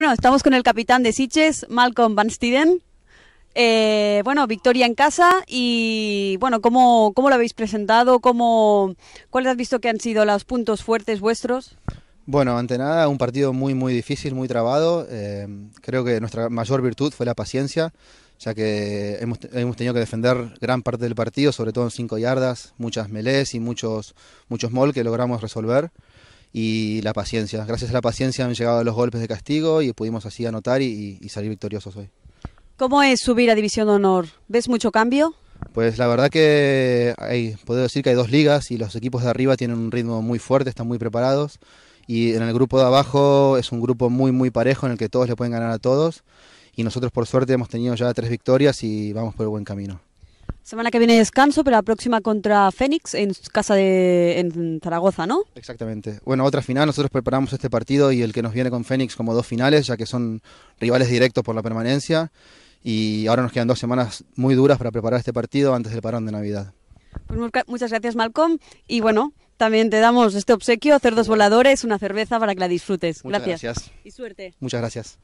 Bueno, estamos con el capitán de Siches, Malcolm Van Stiden. Eh, bueno, victoria en casa y bueno, ¿cómo, cómo lo habéis presentado? ¿Cómo, ¿Cuáles has visto que han sido los puntos fuertes vuestros? Bueno, ante nada, un partido muy, muy difícil, muy trabado. Eh, creo que nuestra mayor virtud fue la paciencia, ya que hemos, tenido que defender gran parte del partido, sobre todo en cinco yardas, muchas melés y muchos, muchos mol que logramos resolver y la paciencia. Gracias a la paciencia han llegado los golpes de castigo y pudimos así anotar y, salir victoriosos hoy. ¿Cómo es subir a División de Honor? ¿Ves mucho cambio? Pues la verdad que puedo decir que hay dos ligas y los equipos de arriba tienen un ritmo muy fuerte, están muy preparados. Y en el grupo de abajo es un grupo muy, muy parejo en el que todos le pueden ganar a todos. Y nosotros por suerte hemos tenido ya tres victorias y vamos por el buen camino. Semana que viene descanso, pero la próxima contra Fénix en casa en Zaragoza, ¿no? Exactamente. Bueno, otra final, nosotros preparamos este partido y el que nos viene con Fénix como dos finales, ya que son rivales directos por la permanencia. Y ahora nos quedan dos semanas muy duras para preparar este partido antes del parón de Navidad. Pues muchas gracias, Malcolm. Y bueno, también te damos este obsequio, cerdos voladores, una cerveza para que la disfrutes. Muchas gracias. Y suerte. Muchas gracias.